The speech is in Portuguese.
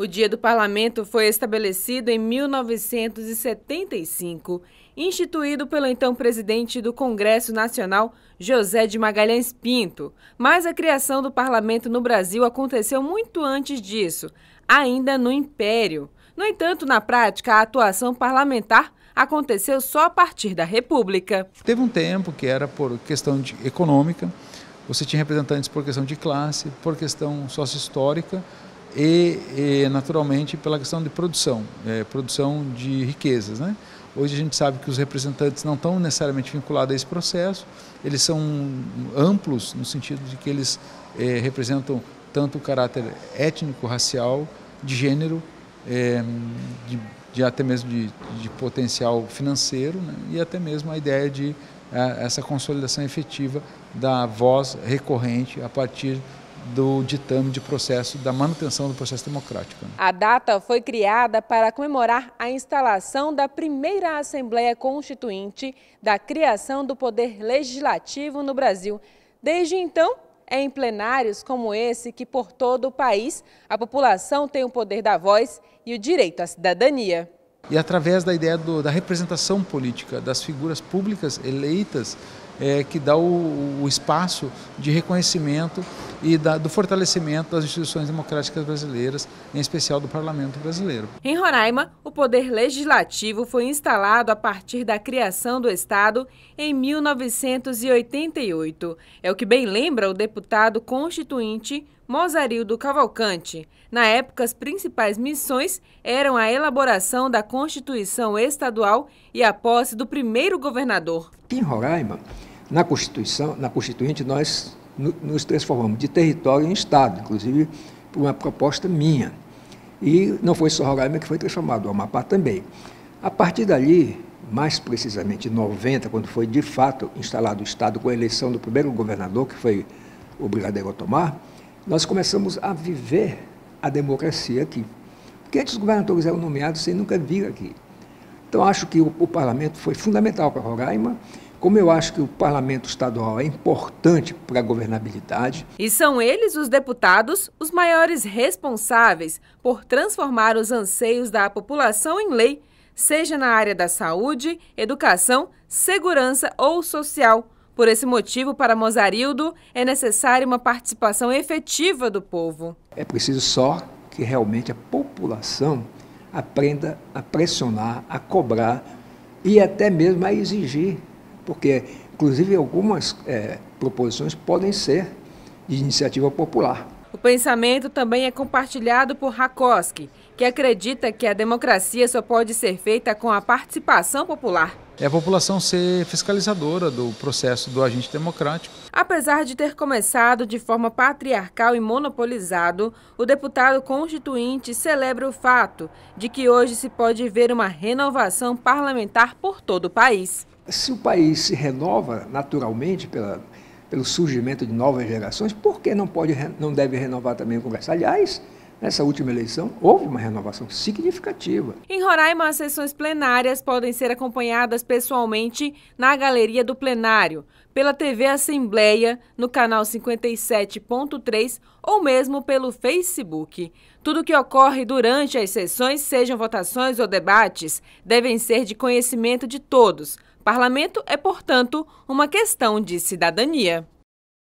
O Dia do Parlamento foi estabelecido em 1975, instituído pelo então presidente do Congresso Nacional, José de Magalhães Pinto. Mas a criação do parlamento no Brasil aconteceu muito antes disso, ainda no Império. No entanto, na prática, a atuação parlamentar aconteceu só a partir da República. Teve um tempo que era por questão econômica, você tinha representantes por questão de classe, por questão sócio-histórica e, e, naturalmente pela questão de produção, é, produção de riquezas. Né? Hoje a gente sabe que os representantes não estão necessariamente vinculados a esse processo, eles são amplos no sentido de que eles é, representam tanto o caráter étnico, racial, de gênero, é, de, de, até mesmo de, de potencial financeiro né? e até mesmo a ideia de a, é, essa consolidação efetiva da voz recorrente a partir do ditame de processo da manutenção do processo democrático. Né? A data foi criada para comemorar a instalação da primeira Assembleia Constituinte da criação do poder legislativo no Brasil. Desde então, é em plenários como esse que por todo o país a população tem o poder da voz e o direito à cidadania. E através da ideia do, da representação política das figuras públicas eleitas é, que dá o, o, espaço de reconhecimento e da, do fortalecimento das instituições democráticas brasileiras, em especial do Parlamento brasileiro. Em Roraima, o Poder Legislativo foi instalado a partir da criação do Estado em 1988. É o que bem lembra o deputado constituinte Mozarildo Cavalcante. Na época, as principais missões eram a elaboração da Constituição Estadual e a posse do primeiro governador. Em Roraima, na Constituição, na Constituinte, nós nos transformamos de território em Estado, inclusive por uma proposta minha. E não foi só Roraima que foi transformado, o Amapá também. A partir dali, mais precisamente em 90, quando foi de fato instalado o Estado com a eleição do primeiro governador, que foi o Brigadeiro Otomar, nós começamos a viver a democracia aqui. Porque antes os governadores eram nomeados sem nunca vir aqui. Então acho que o, o parlamento foi fundamental para Roraima como eu acho que o parlamento estadual é importante para a governabilidade. E são eles, os deputados, os maiores responsáveis por transformar os anseios da população em lei, seja na área da saúde, educação, segurança ou social. Por esse motivo, para Mosarildo, é necessária uma participação efetiva do povo. É preciso só que realmente a população aprenda a pressionar, a cobrar e até mesmo a exigir porque, inclusive, algumas é, proposições podem ser de iniciativa popular. O pensamento também é compartilhado por Rakoski, que acredita que a democracia só pode ser feita com a participação popular. É a população ser fiscalizadora do processo do agente democrático. Apesar de ter começado de forma patriarcal e monopolizado, o deputado constituinte celebra o fato de que hoje se pode ver uma renovação parlamentar por todo o país se o país se renova naturalmente pela, pelo surgimento de novas gerações, por que não, pode, não deve renovar também o Congresso? Aliás, Nessa última eleição, houve uma renovação significativa. Em Roraima, as sessões plenárias podem ser acompanhadas pessoalmente na Galeria do Plenário, pela TV Assembleia, no canal 57.3 ou mesmo pelo Facebook. Tudo que ocorre durante as sessões, sejam votações ou debates, devem ser de conhecimento de todos Parlamento é, portanto, uma questão de cidadania.